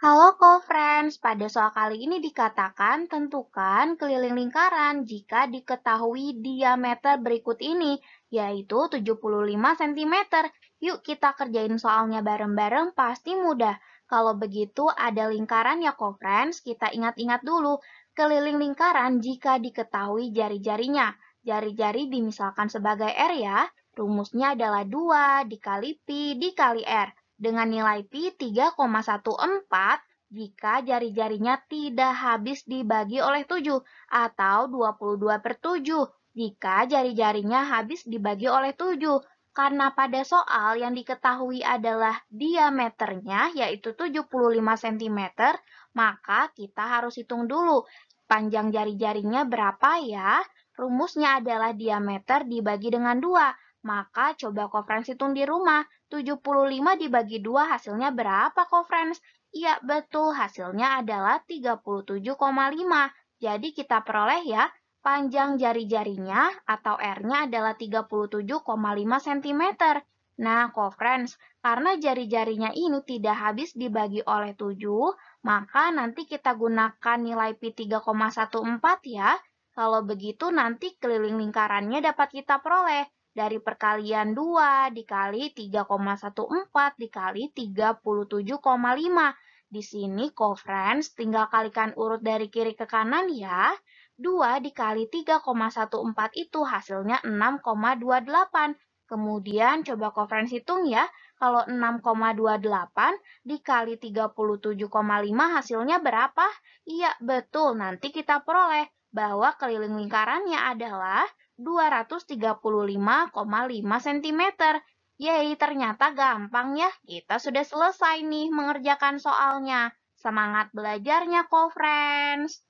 Halo co-friends, pada soal kali ini dikatakan tentukan keliling lingkaran jika diketahui diameter berikut ini, yaitu 75 cm. Yuk kita kerjain soalnya bareng-bareng, pasti mudah. Kalau begitu ada lingkaran ya co-friends, kita ingat-ingat dulu. Keliling lingkaran jika diketahui jari-jarinya. Jari-jari dimisalkan sebagai R ya, rumusnya adalah 2 dikali Pi dikali R dengan nilai pi 3,14 jika jari-jarinya tidak habis dibagi oleh 7 atau 22 per 7 jika jari-jarinya habis dibagi oleh 7 karena pada soal yang diketahui adalah diameternya yaitu 75 cm, maka kita harus hitung dulu panjang jari-jarinya berapa ya. Rumusnya adalah diameter dibagi dengan 2 maka coba Kofrens hitung di rumah. 75 dibagi 2 hasilnya berapa Kofrens? Iya betul hasilnya adalah 37,5. Jadi kita peroleh ya panjang jari-jarinya atau R-nya adalah 37,5 cm. Nah, co karena jari-jarinya ini tidak habis dibagi oleh 7, maka nanti kita gunakan nilai pi 314 ya. Kalau begitu nanti keliling lingkarannya dapat kita peroleh dari perkalian 2 dikali 3,14 dikali 37,5. Di sini friends, tinggal kalikan urut dari kiri ke kanan ya. 2 dikali 3,14 itu hasilnya 6,28. Kemudian coba friends hitung ya. Kalau 6,28 dikali 37,5 hasilnya berapa? Iya, betul. Nanti kita peroleh bahwa keliling lingkarannya adalah 235,5 cm. Yeay, ternyata gampang ya. Kita sudah selesai nih mengerjakan soalnya. Semangat belajarnya, co-friends!